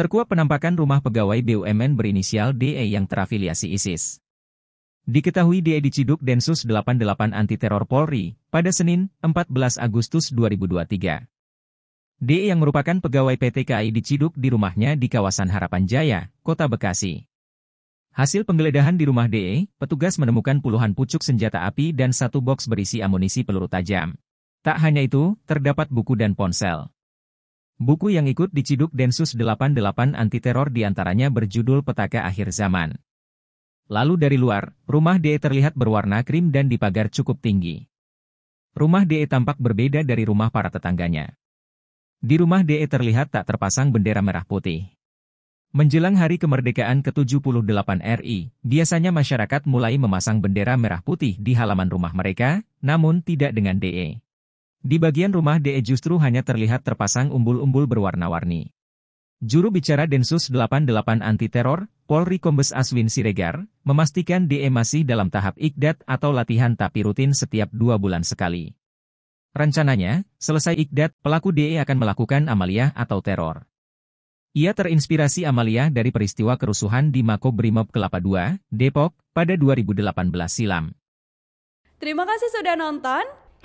Terkuak penampakan rumah pegawai BUMN berinisial DE yang terafiliasi ISIS. Diketahui DE diciduk Densus 88 Anti Teror Polri pada Senin, 14 Agustus 2023. DE yang merupakan pegawai PT KAI diciduk di rumahnya di kawasan Harapan Jaya, Kota Bekasi. Hasil penggeledahan di rumah DE, petugas menemukan puluhan pucuk senjata api dan satu box berisi amunisi peluru tajam. Tak hanya itu, terdapat buku dan ponsel. Buku yang ikut diciduk Densus 88 anti teror diantaranya berjudul Petaka Akhir Zaman. Lalu dari luar, rumah DE terlihat berwarna krim dan dipagar cukup tinggi. Rumah DE tampak berbeda dari rumah para tetangganya. Di rumah DE terlihat tak terpasang bendera merah putih. Menjelang hari kemerdekaan ke-78 RI, biasanya masyarakat mulai memasang bendera merah putih di halaman rumah mereka, namun tidak dengan DE. Di bagian rumah DE justru hanya terlihat terpasang umbul-umbul berwarna-warni. Juru bicara Densus 88 Anti Teror, Polri Kombes Aswin Siregar, memastikan DE masih dalam tahap ikdat atau latihan tapi rutin setiap dua bulan sekali. Rencananya, selesai ikdat, pelaku DE akan melakukan amalia atau teror. Ia terinspirasi amalia dari peristiwa kerusuhan di Makobrimob Kelapa II, Depok, pada 2018 silam. Terima kasih sudah nonton.